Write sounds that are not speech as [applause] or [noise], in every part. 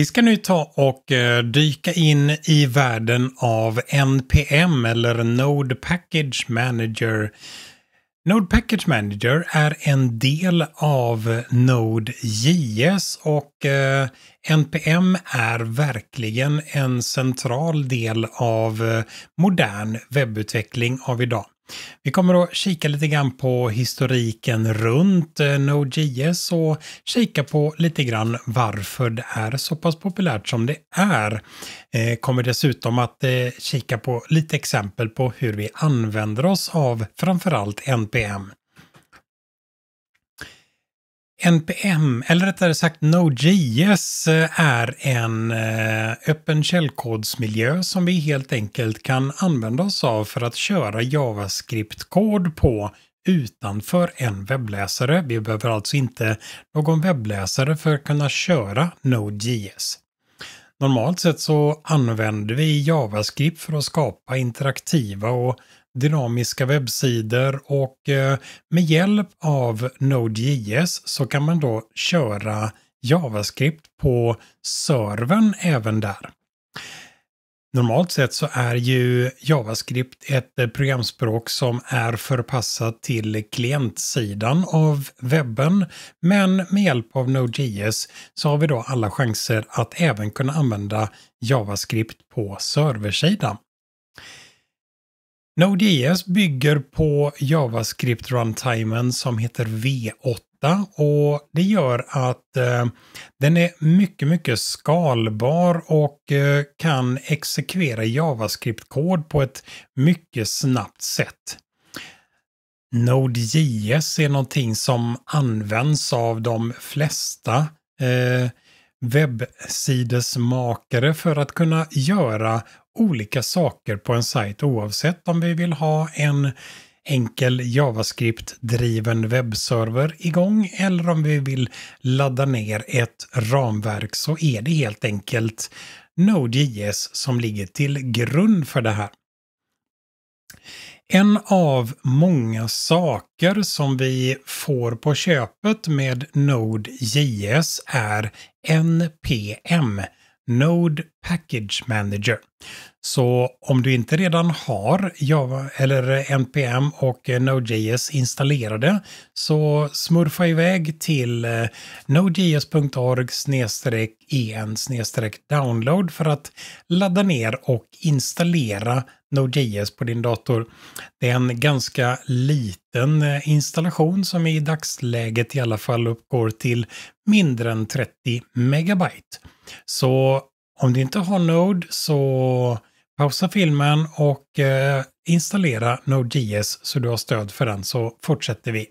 Vi ska nu ta och eh, dyka in i världen av NPM eller Node Package Manager. Node Package Manager är en del av Node.js och eh, NPM är verkligen en central del av eh, modern webbutveckling av idag. Vi kommer att kika lite grann på historiken runt eh, Node.js och kika på lite grann varför det är så pass populärt som det är. Eh, kommer dessutom att eh, kika på lite exempel på hur vi använder oss av framförallt NPM. NPM, eller rättare sagt Node.js, eh, är en eh, öppen källkodsmiljö som vi helt enkelt kan använda oss av för att köra JavaScript-kod på utanför en webbläsare. Vi behöver alltså inte någon webbläsare för att kunna köra Node.js. Normalt sett så använder vi JavaScript för att skapa interaktiva och dynamiska webbsidor och eh, med hjälp av Node.js så kan man då köra JavaScript på servern även där. Normalt sett så är ju JavaScript ett eh, programspråk som är förpassat till klientsidan av webben. Men med hjälp av Node.js så har vi då alla chanser att även kunna använda JavaScript på serversidan. Node.js bygger på JavaScript runtimen som heter V8 och det gör att eh, den är mycket, mycket skalbar och eh, kan exekvera JavaScript-kod på ett mycket snabbt sätt. Node.js är någonting som används av de flesta eh, webbsidesmakare för att kunna göra olika saker på en sajt oavsett om vi vill ha en enkel JavaScript-driven webbserver igång eller om vi vill ladda ner ett ramverk så är det helt enkelt Node.js som ligger till grund för det här. En av många saker som vi får på köpet med Node.js är NPM, Node Package Manager. Så om du inte redan har Java eller NPM och Node.js installerade så smurfa iväg till eh, nodejs.org en download för att ladda ner och installera Node.js på din dator. Det är en ganska liten eh, installation som i dagsläget i alla fall uppgår till mindre än 30 megabyte. Så om du inte har Node så pausa filmen och eh, installera Node.js så du har stöd för den så fortsätter vi.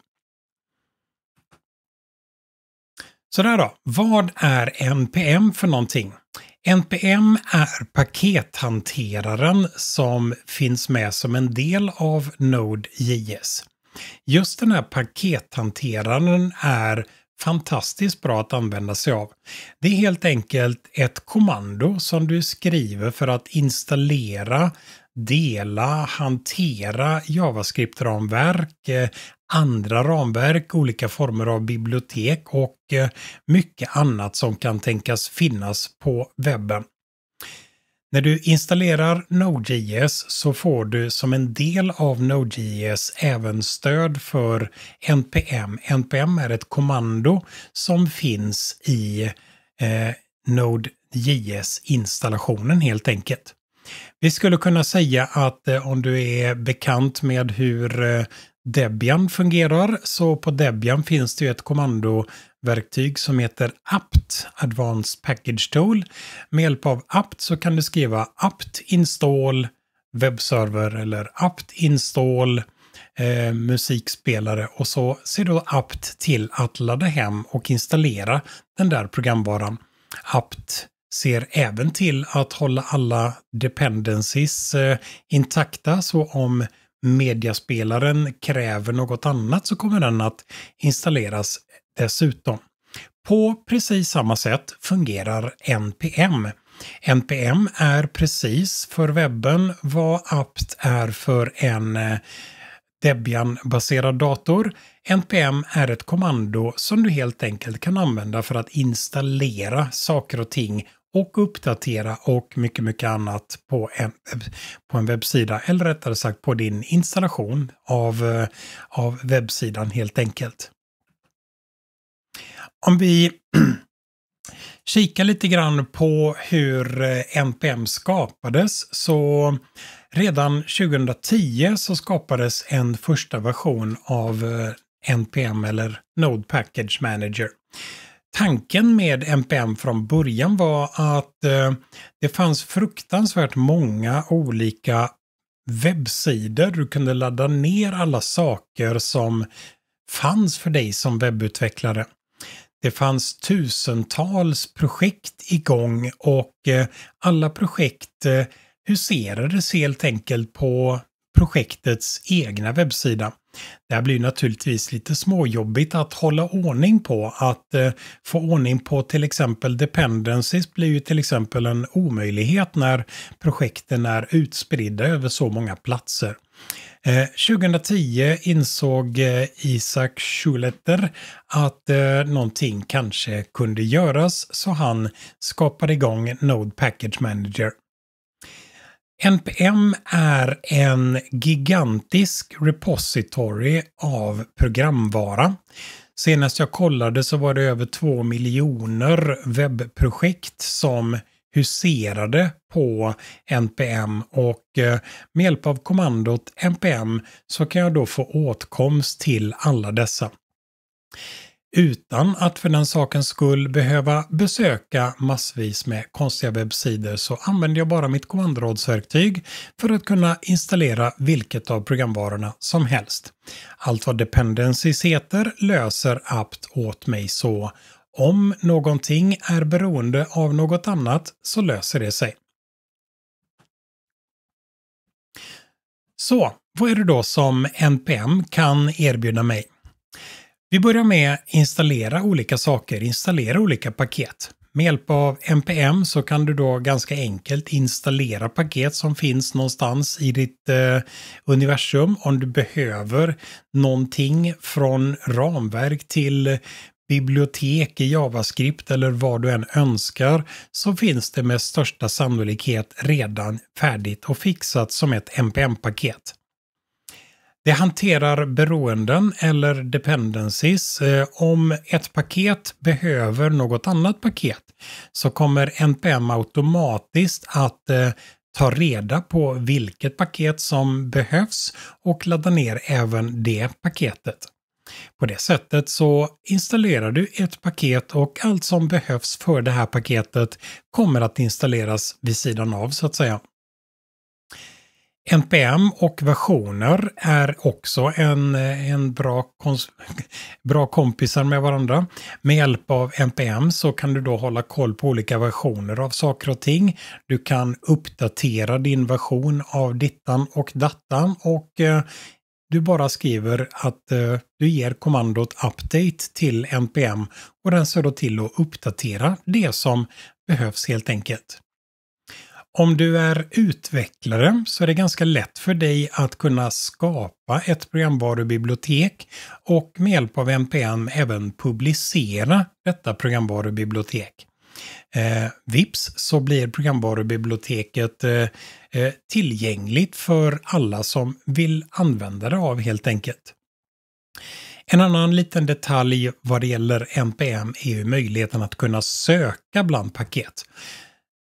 Sådär då, vad är NPM för någonting? NPM är pakethanteraren som finns med som en del av Node.js. Just den här pakethanteraren är fantastiskt bra att använda sig av. Det är helt enkelt ett kommando som du skriver för att installera, dela, hantera JavaScript-ramverk, eh, andra ramverk, olika former av bibliotek och eh, mycket annat som kan tänkas finnas på webben. När du installerar Node.js så får du som en del av Node.js även stöd för NPM. NPM är ett kommando som finns i eh, Node.js-installationen helt enkelt. Vi skulle kunna säga att eh, om du är bekant med hur eh, Debian fungerar. Så på Debian finns det ju ett kommandoverktyg som heter apt, Advanced Package Tool. Med hjälp av apt så kan du skriva apt install webbserver eller apt install eh, musikspelare och så ser du apt till att ladda hem och installera den där programvaran. Apt ser även till att hålla alla dependencies eh, intakta så om mediaspelaren kräver något annat så kommer den att installeras dessutom. På precis samma sätt fungerar NPM. NPM är precis för webben vad apt är för en eh, Debian-baserad dator. NPM är ett kommando som du helt enkelt kan använda för att installera saker och ting och uppdatera och mycket, mycket annat på en, på en webbsida. Eller rättare sagt på din installation av, eh, av webbsidan helt enkelt. Om vi [clears throat] kikar lite grann på hur eh, NPM skapades så redan 2010 så skapades en första version av eh, NPM eller Node Package Manager tanken med MPM från början var att eh, det fanns fruktansvärt många olika webbsidor. Du kunde ladda ner alla saker som fanns för dig som webbutvecklare. Det fanns tusentals projekt igång och eh, alla projekt eh, huserades helt enkelt på projektets egna webbsida. Det här blir naturligtvis lite småjobbigt att hålla ordning på. Att eh, få ordning på till exempel dependencies blir ju till exempel en omöjlighet när projekten är utspridda över så många platser. 2010 eh, insåg eh, Isak Schuletter att eh, någonting kanske kunde göras så han skapade igång Node Package Manager. NPM är en gigantisk repository av programvara. Senast jag kollade så var det över två miljoner webbprojekt som huserade på NPM och eh, med hjälp av kommandot NPM så kan jag då få åtkomst till alla dessa utan att för den sakens skull behöva besöka massvis med konstiga webbsidor så använder jag bara mitt kommandoradsverktyg för att kunna installera vilket av programvarorna som helst. Allt vad dependencies heter löser apt åt mig så om någonting är beroende av något annat så löser det sig. Så, vad är det då som NPM kan erbjuda mig? Vi börjar med installera olika saker, installera olika paket. Med hjälp av NPM så kan du då ganska enkelt installera paket som finns någonstans i ditt eh, universum om du behöver någonting från ramverk till bibliotek i JavaScript eller vad du än önskar så finns det med största sannolikhet redan färdigt och fixat som ett NPM-paket. Det hanterar beroenden eller dependencies. Eh, om ett paket behöver något annat paket så kommer NPM automatiskt att eh, ta reda på vilket paket som behövs och ladda ner även det paketet. På det sättet så installerar du ett paket och allt som behövs för det här paketet kommer att installeras vid sidan av så att säga. NPM och versioner är också en, en bra, bra kompisar med varandra. Med hjälp av NPM så kan du då hålla koll på olika versioner av saker och ting. Du kan uppdatera din version av dittan och dattan och eh, du bara skriver att eh, du ger kommandot update till NPM och den ser då till att uppdatera det som behövs helt enkelt. Om du är utvecklare så är det ganska lätt för dig att kunna skapa ett programvarubibliotek och med hjälp av NPM även publicera detta programvarubibliotek. Eh, vips så blir programvarubiblioteket eh, eh, tillgängligt för alla som vill använda det av helt enkelt. En annan liten detalj vad det gäller NPM är ju möjligheten att kunna söka bland paket.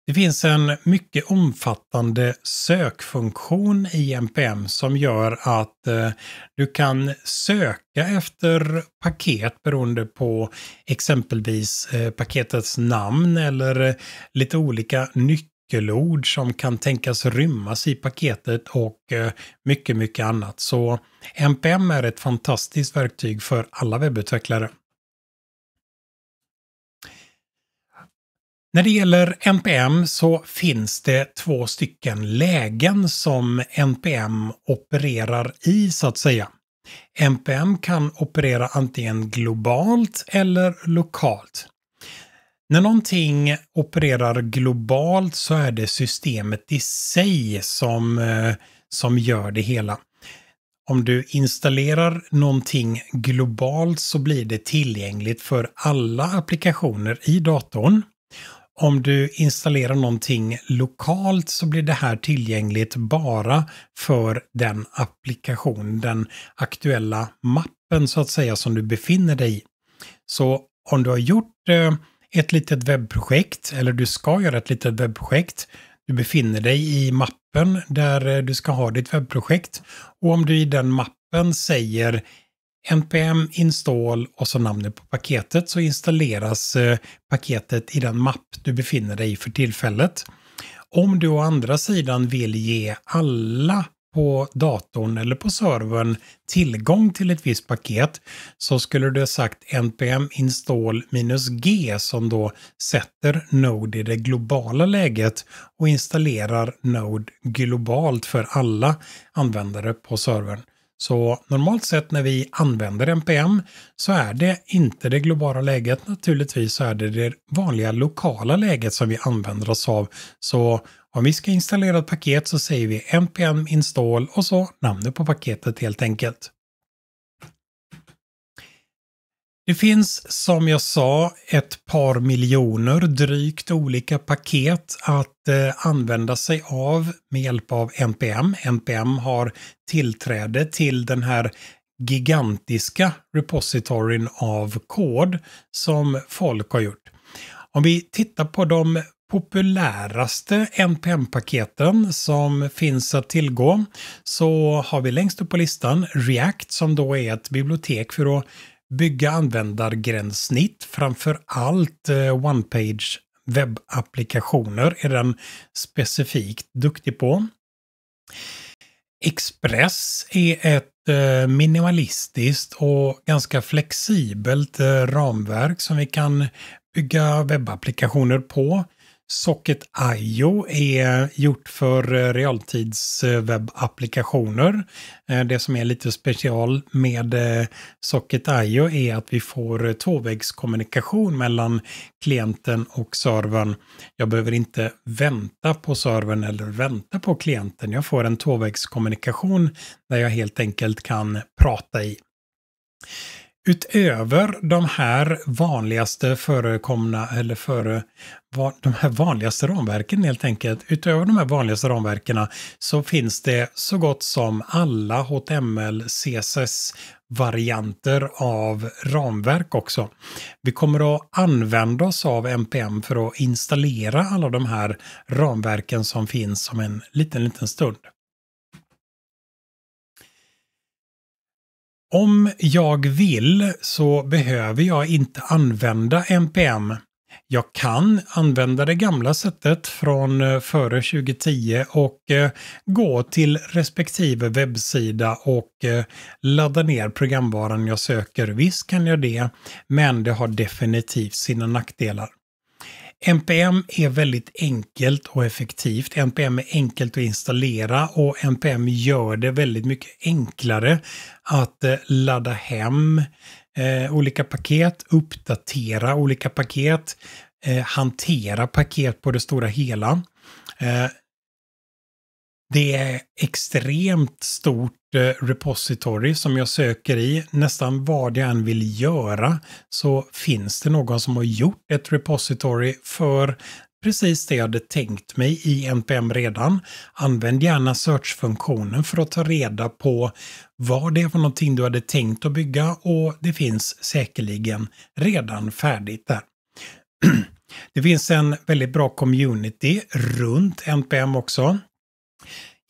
Det finns en mycket omfattande sökfunktion i NPM som gör att eh, du kan söka efter paket beroende på exempelvis eh, paketets namn eller eh, lite olika nyckelord som kan tänkas rymmas i paketet och mycket, mycket annat. Så NPM är ett fantastiskt verktyg för alla webbutvecklare. När det gäller NPM så finns det två stycken lägen som NPM opererar i så att säga. NPM kan operera antingen globalt eller lokalt. När någonting opererar globalt så är det systemet i sig som, eh, som gör det hela. Om du installerar någonting globalt så blir det tillgängligt för alla applikationer i datorn om du installerar någonting lokalt så blir det här tillgängligt bara för den applikation, den aktuella mappen så att säga som du befinner dig i. Så om du har gjort eh, ett litet webbprojekt eller du ska göra ett litet webbprojekt, du befinner dig i mappen där eh, du ska ha ditt webbprojekt och om du i den mappen säger npm install och så namnet på paketet så installeras eh, paketet i den mapp du befinner dig i för tillfället. Om du å andra sidan vill ge alla på datorn eller på servern tillgång till ett visst paket så skulle du ha sagt npm install g som då sätter Node i det globala läget och installerar Node globalt för alla användare på servern. Så normalt sett när vi använder NPM så är det inte det globala läget. Naturligtvis så är det det vanliga lokala läget som vi använder oss av. Så om vi ska installera ett paket så säger vi NPM install och så namnet på paketet helt enkelt. Det finns som jag sa ett par miljoner drygt olika paket att eh, använda sig av med hjälp av NPM. NPM har tillträde till den här gigantiska repositoryn av kod som folk har gjort. Om vi tittar på de populäraste NPM-paketen som finns att tillgå så har vi längst upp på listan React som då är ett bibliotek för att bygga användargränssnitt, framför allt eh, one-page webbapplikationer är den specifikt duktig på. Express är ett eh, minimalistiskt och ganska flexibelt eh, ramverk som vi kan bygga webbapplikationer på. Socket IO är gjort för eh, realtidswebbapplikationer. Eh, det som är lite special med eh, Socket IO är att vi får tvåvägskommunikation mellan klienten och servern. Jag behöver inte vänta på servern eller vänta på klienten. Jag får en tvåvägskommunikation där jag helt enkelt kan prata i. Utöver de här vanligaste förekomna, eller före, de här vanligaste ramverken helt enkelt, utöver de här vanligaste ramverken så finns det så gott som alla HTML CSS varianter av ramverk också. Vi kommer att använda oss av NPM för att installera alla de här ramverken som finns om en liten, liten stund. Om jag vill så behöver jag inte använda NPM. Jag kan använda det gamla sättet från eh, före 2010 och eh, gå till respektive webbsida och eh, ladda ner programvaran jag söker. Visst kan jag det, men det har definitivt sina nackdelar. NPM är väldigt enkelt och effektivt. NPM är enkelt att installera och NPM gör det väldigt mycket enklare att eh, ladda hem eh, olika paket, uppdatera olika paket, eh, hantera paket på det stora hela. Eh, det är extremt stort Eh, repository som jag söker i. Nästan vad jag än vill göra så finns det någon som har gjort ett repository för precis det jag hade tänkt mig i NPM redan. Använd gärna searchfunktionen för att ta reda på vad det är för någonting du hade tänkt att bygga och det finns säkerligen redan färdigt där. [clears throat] Det finns en väldigt bra community runt NPM också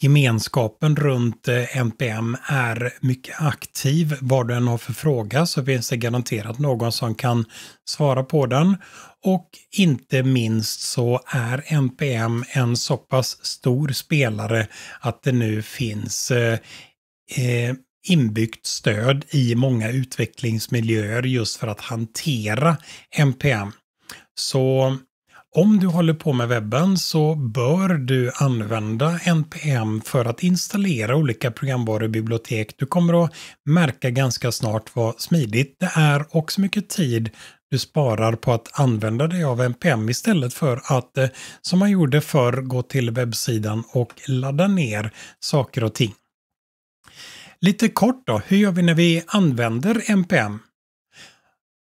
gemenskapen runt eh, NPM är mycket aktiv. Vad du än har för fråga så finns det garanterat någon som kan svara på den. Och inte minst så är NPM en så pass stor spelare att det nu finns eh, eh inbyggt stöd i många utvecklingsmiljöer just för att hantera NPM. Så om du håller på med webben så bör du använda NPM för att installera olika programvarubibliotek. Du kommer att märka ganska snart vad smidigt det är och så mycket tid du sparar på att använda dig av NPM istället för att, eh, som man gjorde förr, gå till webbsidan och ladda ner saker och ting. Lite kort då, hur gör vi när vi använder NPM?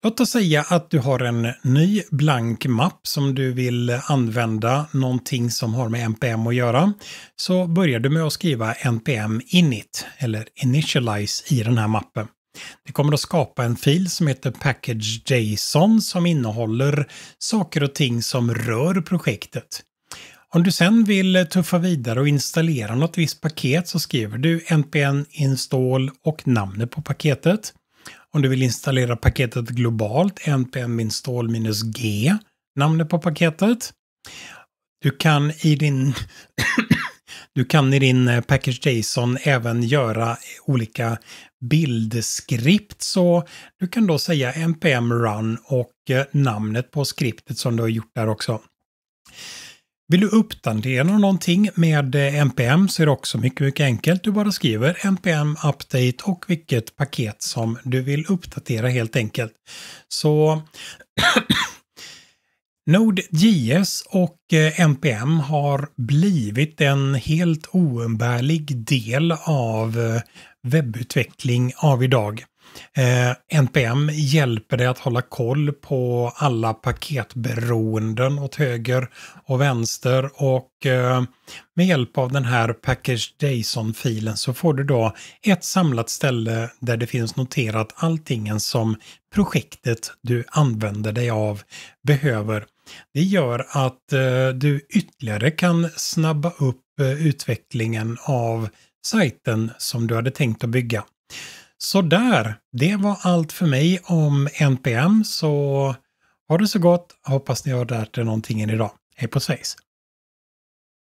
Låt oss säga att du har en ny blank mapp som du vill använda någonting som har med NPM att göra. Så börjar du med att skriva NPM init eller initialize i den här mappen. Det kommer att skapa en fil som heter package.json som innehåller saker och ting som rör projektet. Om du sen vill tuffa vidare och installera något visst paket så skriver du npm install och namnet på paketet. Om du vill installera paketet globalt, npm install g, namnet på paketet. Du kan i din [coughs] Du kan i din eh, package JSON även göra olika bildskript så du kan då säga npm run och eh, namnet på skriptet som du har gjort där också. Vill du uppdatera någonting med eh, NPM så är det också mycket, mycket enkelt. Du bara skriver NPM Update och vilket paket som du vill uppdatera helt enkelt. Så [coughs] Node.js och eh, NPM har blivit en helt oumbärlig del av eh, webbutveckling av idag. Eh, NPM hjälper dig att hålla koll på alla paketberoenden åt höger och vänster och eh, med hjälp av den här package JSON-filen så får du då ett samlat ställe där det finns noterat allting som projektet du använder dig av behöver. Det gör att eh, du ytterligare kan snabba upp eh, utvecklingen av sajten som du hade tänkt att bygga. Sådär, det var allt för mig om NPM så ha det så gott. Hoppas ni har lärt er någonting idag. Hej på svejs!